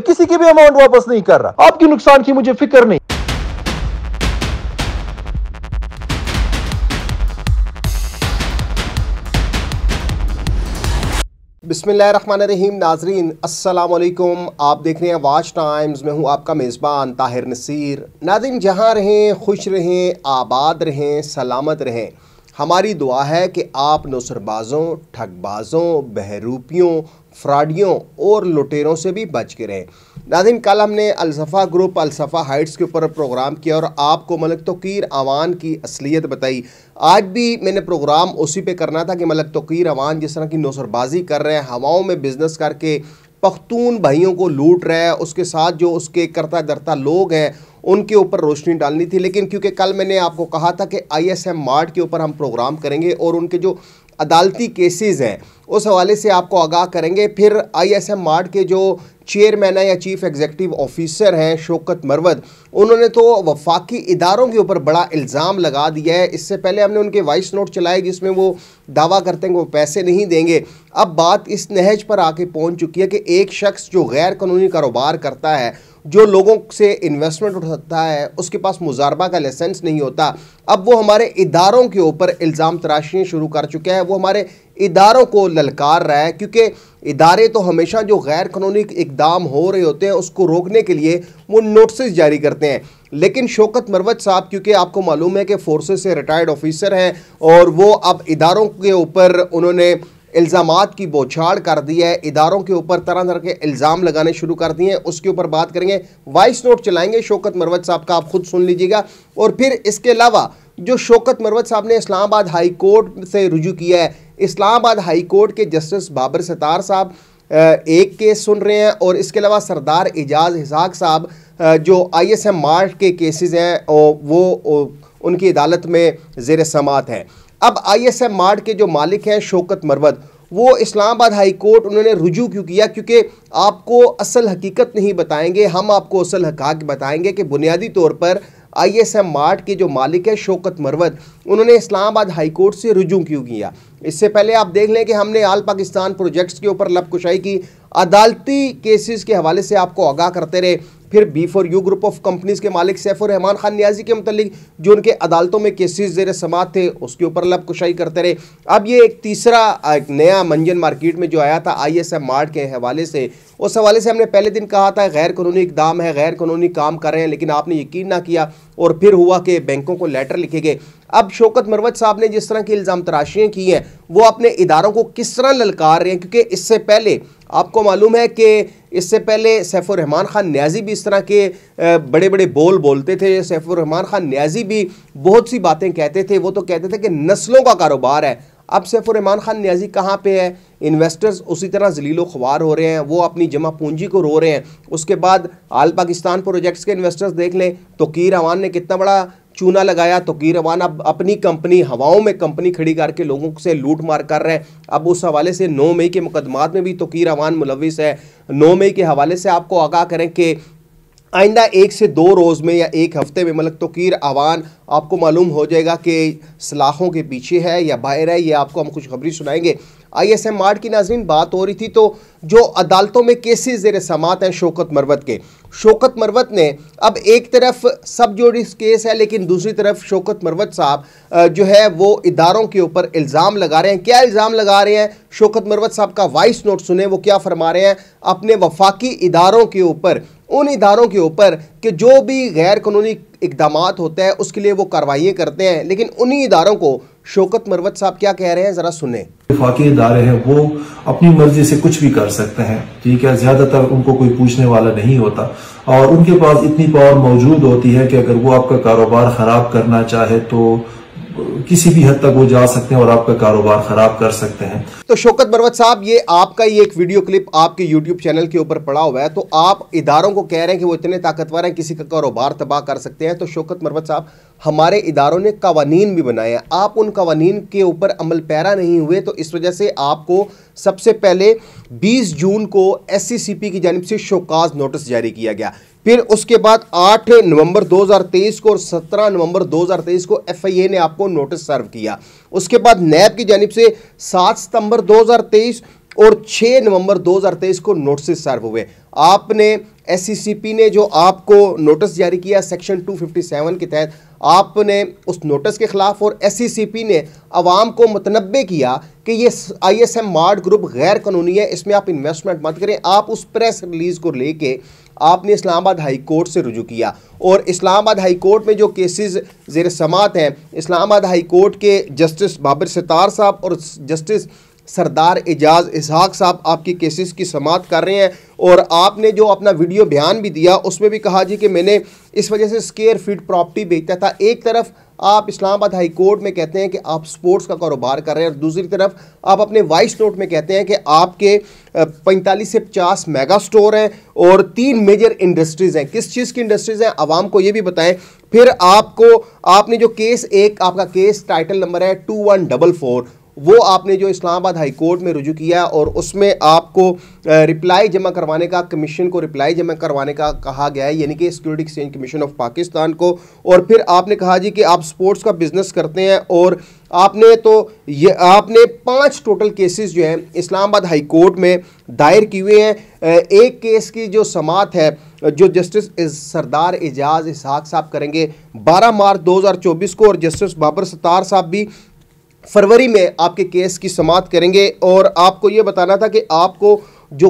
मैं किसी की भी अमाउंट वापस नहीं कर रहा आपके नुकसान की मुझे फिक्र नहीं बिसमीम नाजरीन वालेकुम आप देख रहे हैं वाच टाइम्स मैं हूं आपका मेज़बान ताहिर नसीर नाजरीन जहां रहें खुश रहें आबाद रहें सलामत रहें हमारी दुआ है कि आप नसरबाज़ों ठगबाज़ों बहरूपियों फ्राडियों और लुटेरों से भी बच के रहें नादिन कल हमने अलसफ़ा ग्रुप अलसफ़ा हाइट्स के ऊपर प्रोग्राम किया और आपको मलक तोकीर अवान की असलियत बताई आज भी मैंने प्रोग्राम उसी पे करना था कि मलक तोकीर अवान जिस तरह की नौसरबाजी कर रहे हैं हवाओं में बिज़नेस करके पख्तून भाइयों को लूट रहे हैं उसके साथ जो उसके करता दरता लोग हैं उनके ऊपर रोशनी डालनी थी लेकिन क्योंकि कल मैंने आपको कहा था कि आई एस एम मार्ट के ऊपर हम प्रोग्राम करेंगे और उनके जो अदालती केसेस हैं उस हवाले से आपको आगाह करेंगे फिर आई एस एम मार्ट के जो चेयरमैन है या चीफ एग्जीक्यूटिव ऑफिसर हैं शोकत मरवद उन्होंने तो वफाकी इदारों के ऊपर बड़ा इल्ज़ाम लगा दिया है इससे पहले हमने उनके वॉइस नोट चलाए जिसमें वो दावा करते हैं कि वो पैसे नहीं देंगे अब बात इस नहज पर आके पहुंच चुकी है कि एक शख्स जो गैर कानूनी कारोबार करता है जो लोगों से इन्वेस्टमेंट उठाता है उसके पास मुजारबा का लाइसेंस नहीं होता अब वो हमारे इदारों के ऊपर इल्ज़ाम तराशियाँ शुरू कर चुके हैं वो हमारे इदारों को ललकार रहा है क्योंकि इदारे तो हमेशा जो गैर कानूनी इकदाम हो रहे होते हैं उसको रोकने के लिए वो नोटिस जारी करते हैं लेकिन शौकत मरवत साहब क्योंकि आपको मालूम है कि फोर्सेस से रिटायर्ड ऑफिसर हैं और वो अब इदारों के ऊपर उन्होंने इल्ज़ाम की बौछाड़ कर दी है इदारों के ऊपर तरह तरह के इल्ज़ाम लगाने शुरू कर दिए हैं उसके ऊपर बात करेंगे वाइस नोट चलाएंगे शौकत मरवत साहब का आप खुद सुन लीजिएगा और फिर इसके अलावा जो शौकत मरवत साहब ने इस्लामाबाद हाई कोर्ट से रुजू किया है इस्लामाबाद हाई कोर्ट के जस्टिस बाबर सतार साहब एक केस सुन रहे हैं और इसके अलावा सरदार एजाज हिसाक साहब जो आई एस एम मार्ट के केसेस हैं वो उनकी अदालत में जेर समात हैं अब आई एस एम मार्ट के जो मालिक हैं शोकत मरवत वो इस्लामाबाद हाई कोर्ट उन्होंने रुजू क्यों किया क्योंकि आपको असल हकीकत नहीं बताएंगे हम आपको असल हक बताएंगे कि बुनियादी तौर पर आईएसएम मार्ट के जो मालिक है शोकत मरवत उन्होंने इस्लामाबाद हाईकोर्ट से रुजू क्यों किया इससे पहले आप देख लें कि हमने आल पाकिस्तान प्रोजेक्ट्स के ऊपर लपकुशाई की अदालती केसेस के हवाले से आपको आगाह करते रहे फिर B for U group of companies के मालिक और रहमान खान न्याजी के मतलब जो उनके अदालतों में केसेज जेर समात थे उसके ऊपर लब कुशाई करते रहे अब ये एक तीसरा एक नया मंजन मार्केट में जो आया था आई एस एम मार्ट के हवाले से उस हवाले से हमने पहले दिन कहा था गैर कानूनी इकदाम है गैर कानूनी काम कर रहे हैं लेकिन आपने यकीन ना किया और फिर हुआ कि बैंकों को लेटर लिखे गए अब शौकत मरवत साहब ने जिस तरह की इल्ज़ाम तराशियाँ की हैं वो अपने इदारों को किस तरह ललकार रहे हैं क्योंकि इससे पहले आपको मालूम है कि इससे पहले सैफुररहमान रहमान ख़ान न्याजी भी इस तरह के बड़े बड़े बोल बोलते थे सैफुररहमान रहमान ख़ान न्याजी भी बहुत सी बातें कहते थे वो तो कहते थे कि नस्लों का कारोबार है अब सैफुररहमान रहमान ख़ान न्याजी कहाँ पे है इन्वेस्टर्स उसी तरह जलीलो ख्वार हो रहे हैं वो अपनी जमा पूंजी को रो रहे हैं उसके बाद आल पाकिस्तान प्रोजेक्ट्स के इन्वेस्टर्स देख लें तो कीर अवान ने कितना बड़ा चूना लगाया तो कीरवान अब अपनी कंपनी हवाओं में कंपनी खड़ी करके लोगों से लूट मार कर रहे हैं अब उस हवाले से नौ मई के मुकदमात में भी तो कीरवान मुलविस है नौ मई के हवाले से आपको आगाह करें कि आइंदा एक से दो रोज़ में या एक हफ्ते में मतलब तोकीर आवान आपको मालूम हो जाएगा कि सलाखों के पीछे है या बाहर है ये आपको हम खबरी सुनाएंगे आई एस एम आर की नाजरीन बात हो रही थी तो जो अदालतों में केसेस जेर समात हैं शोकत मरवत के शोकत मरवत ने अब एक तरफ सब जो केस है लेकिन दूसरी तरफ शोकत मरवत साहब जो है वो इदारों के ऊपर इल्ज़ाम लगा रहे हैं क्या इल्ज़ाम लगा रहे हैं शोकत मरवत साहब का वॉइस नोट सुने वो क्या फरमा रहे हैं अपने वफाकी इदारों के ऊपर उन इदारों के ऊपर कि जो भी गैर कानूनी इकदाम होते हैं उसके लिए वो कार्रवाइयाँ करते हैं लेकिन उन्हीं इदारों को शोकत मरवत साहब क्या कह रहे हैं जरा सुने फाकी इदारे हैं वो अपनी मर्जी से कुछ भी कर सकते हैं ठीक है ज्यादातर उनको कोई पूछने वाला नहीं होता और उनके पास इतनी पावर मौजूद होती है कि अगर वो आपका कारोबार खराब करना चाहे तो किसी भी हद तक वो जा सकते हैं और आपका कारोबार खराब कर सकते हैं तो शोकत बरवत साहब ये आपका ये एक वीडियो क्लिप आपके यूट्यूब चैनल के ऊपर पड़ा हुआ है तो आप इदारों को कह रहे हैं कि वो इतने ताकतवर हैं किसी का कारोबार तबाह कर सकते हैं तो शोकत मरवत साहब हमारे इदारों ने कवानीन भी बनाए हैं आप उन कवानीन के ऊपर अमल पैरा नहीं हुए तो इस वजह से आपको सबसे पहले 20 जून को एस की जानब से शोकाज नोटिस जारी किया गया फिर उसके बाद 8 नवंबर 2023 को और 17 नवंबर 2023 को एफआईए ने आपको नोटिस सर्व किया उसके बाद नैब की जानब से 7 सितंबर 2023 और 6 नवंबर 2023 को नोटिस सर्व हुए आपने एससीसीपी e ने जो आपको नोटिस जारी किया सेक्शन 257 के तहत आपने उस नोटिस के ख़िलाफ़ और एससीसीपी e ने आवाम को मतनबे किया कि ये I S M mart group गैर कानूनी है इसमें आप इन्वेस्टमेंट मत करें आप उस प्रेस रिलीज़ को लेके आपने इस्लामाबाद हाई कोर्ट से रुजू किया और इस्लामाबाद हाई कोर्ट में जो केसेस जेर समात हैं इस्लामाबाद हाई कोर्ट के जस्टिस बाबर सितार साहब और जस्टिस सरदार एजाज इसहाक साहब आपकी केसेस की समात कर रहे हैं और आपने जो अपना वीडियो बयान भी दिया उसमें भी कहा जी कि मैंने इस वजह से स्केयर फीट प्रॉपर्टी बेचता था एक तरफ आप इस्लामाबाद हाई कोर्ट में कहते हैं कि आप स्पोर्ट्स का कारोबार कर रहे हैं और दूसरी तरफ आप अपने वाइस नोट में कहते हैं कि आपके 45 से 50 मेगा स्टोर हैं और तीन मेजर इंडस्ट्रीज़ हैं किस चीज़ की इंडस्ट्रीज़ हैं आवाम को ये भी बताएं फिर आपको आपने जो केस एक आपका केस टाइटल नंबर है टू वन डबल फोर वो आपने जो इस्लामाबाद हाई कोर्ट में रुजू किया और उसमें आपको रिप्लाई जमा करवाने का कमीशन को रिप्लाई जमा करवाने का कहा गया है यानी कि security exchange commission of Pakistan को और फिर आपने कहा जी कि आप स्पोर्ट्स का बिज़नेस करते हैं और आपने तो ये आपने पांच टोटल केसेस जो हैं इस्लामाबाद हाई कोर्ट में दायर किए हुए हैं एक केस की जो समात है जो जस्टिस सरदार एजाज इसहाक साहब करेंगे 12 मार्च 2024 को और जस्टिस बाबर सत्तार साहब भी फरवरी में आपके केस की समाप्त करेंगे और आपको ये बताना था कि आपको जो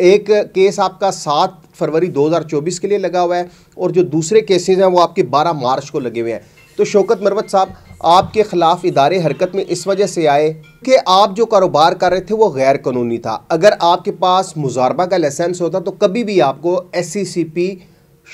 एक केस आपका सात फरवरी 2024 के लिए लगा हुआ है और जो दूसरे केसेस हैं वो आपके 12 मार्च को लगे हुए हैं तो शौकत मरवत साहब आपके ख़िलाफ़ इदारे हरकत में इस वजह से आए कि आप जो कारोबार कर रहे थे वो गैर कानूनी था अगर आपके पास मुजारबा का लाइसेंस होता तो कभी भी आपको S C e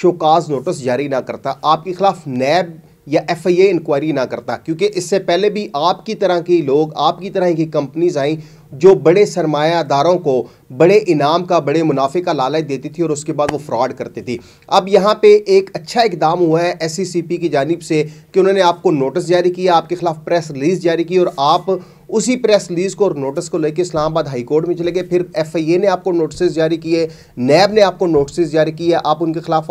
show cause notice जारी ना करता आपके ख़िलाफ़ नैब या एफ आई ए इंक्वायरी ना करता क्योंकि इससे पहले भी आपकी तरह की लोग आपकी तरह की कंपनीज आई जो बड़े सरमायादारों को बड़े इनाम का बड़े मुनाफे का लालच देती थी और उसके बाद वो फ्रॉड करती थी अब यहाँ पे एक अच्छा इकदाम हुआ है एस e की जानब से कि उन्होंने आपको नोटिस जारी किया आपके खिलाफ प्रेस रिलीज़ जारी की और आप उसी प्रेस रिलीज को और नोटिस को लेकर इस्लामाबाद हाईकोर्ट में चले गए फिर एफ आई ए ने आपको नोटिस जारी किए नैब ने आपको नोटिस जारी किए आप उनके खिलाफ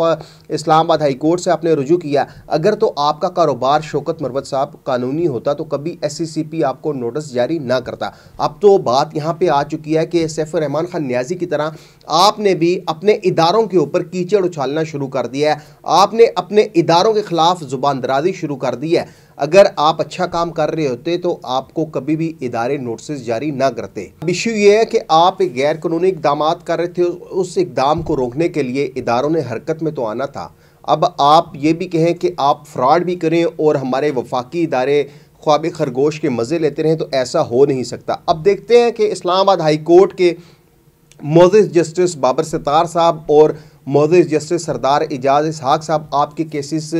इस्लामाबाद हाईकोर्ट से आपने रुजू किया अगर तो आपका कारोबार शौकत मरवत साहब कानूनी होता तो कभी एस आपको नोटिस जारी ना करता अब तो बात यहाँ पर आ चुकी है कि सैफ रहमान खान न्याजी की तरह आपने भी अपने इदारों के ऊपर कीचड़ उछालना शुरू कर दिया है आपने अपने इदारों के खिलाफ ज़ुबान दराजी शुरू कर दी है अगर आप अच्छा काम कर रहे होते तो आपको कभी भी इदारे नोटिस जारी ना करते अब इश्यू ये है कि आप एक गैर कानूनी इकदाम कर रहे थे उस इकदाम को रोकने के लिए इदारों ने हरकत में तो आना था अब आप ये भी कहें कि आप फ्रॉड भी करें और हमारे वफाकी इदारे ख्वाब खरगोश के मज़े लेते रहें तो ऐसा हो नहीं सकता अब देखते हैं कि इस्लामाबाद हाई कोर्ट के मोजिस जस्टिस बाबर सतार साहब और मोजिस जस्टिस सरदार एजाज इसहाक साहब आपके केसेस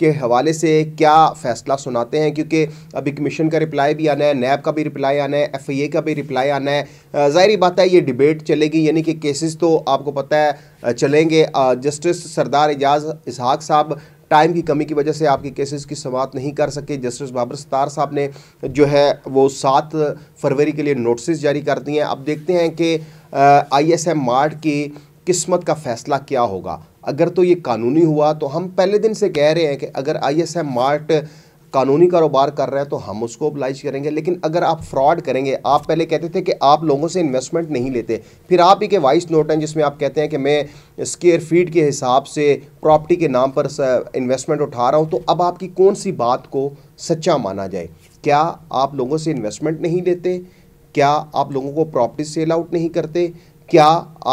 के हवाले से क्या फ़ैसला सुनाते हैं क्योंकि अभी कमीशन का रिप्लाई भी आना है नैब का भी रिप्लाई आना है एफ आई ए का भी रिप्लाई आना है ज़ाहरी बात है ये डिबेट चलेगी यानी कि केसेस तो आपको पता है चलेंगे जस्टिस सरदार एजाज इसहाक साहब टाइम की कमी की वजह से आपके केसेस की समाप्त नहीं कर सके जस्टिस बाबर सतार साहब ने जो है वो सात फरवरी के लिए नोटिस जारी कर दिए हैं अब देखते हैं कि आई एस एम मार्ट की किस्मत का फैसला क्या होगा अगर तो ये कानूनी हुआ तो हम पहले दिन से कह रहे हैं कि अगर आई एस एम मार्ट कानूनी कारोबार कर रहा है तो हम उसको ओबलाइज करेंगे लेकिन अगर आप फ्रॉड करेंगे आप पहले कहते थे कि आप लोगों से इन्वेस्टमेंट नहीं लेते फिर आप ही के वाइस नोट हैं जिसमें आप कहते हैं कि मैं स्केयर फीट के हिसाब से प्रॉपर्टी के नाम पर इन्वेस्टमेंट उठा रहा हूँ तो अब आपकी कौन सी बात को सच्चा माना जाए क्या आप लोगों से इन्वेस्टमेंट नहीं लेते क्या आप लोगों को प्रॉपर्टी सेल आउट नहीं करते क्या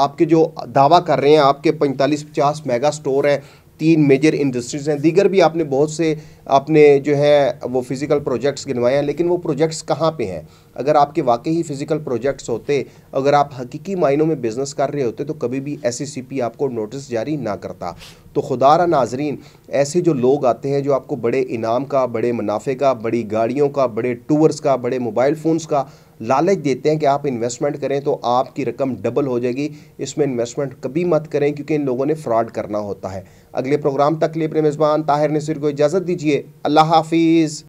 आपके जो दावा कर रहे हैं आपके 45-50 मेगा स्टोर हैं तीन मेजर इंडस्ट्रीज़ हैं दीगर भी आपने बहुत से आपने जो है वो फ़िज़िकल प्रोजेक्ट्स गिनवाए हैं लेकिन वो प्रोजेक्ट्स कहाँ पे हैं अगर आपके वाकई ही फ़िज़िकल प्रोजेक्ट्स होते अगर आप हकीकी मायनों में बिज़नेस कर रहे होते तो कभी भी एस आपको नोटिस जारी ना करता तो खुदारा नाजरीन ऐसे जो लोग आते हैं जो आपको बड़े इनाम का बड़े मुनाफे का बड़ी गाड़ियों का बड़े टूर्स का बड़े मोबाइल फ़ोन्स का लालच देते हैं कि आप इन्वेस्टमेंट करें तो आपकी रकम डबल हो जाएगी इसमें इन्वेस्टमेंट कभी मत करें क्योंकि इन लोगों ने फ्रॉड करना होता है अगले प्रोग्राम तक लिए मेज़बान ताहिर नसीर को इजाज़त दीजिए अल्लाह हाफिज़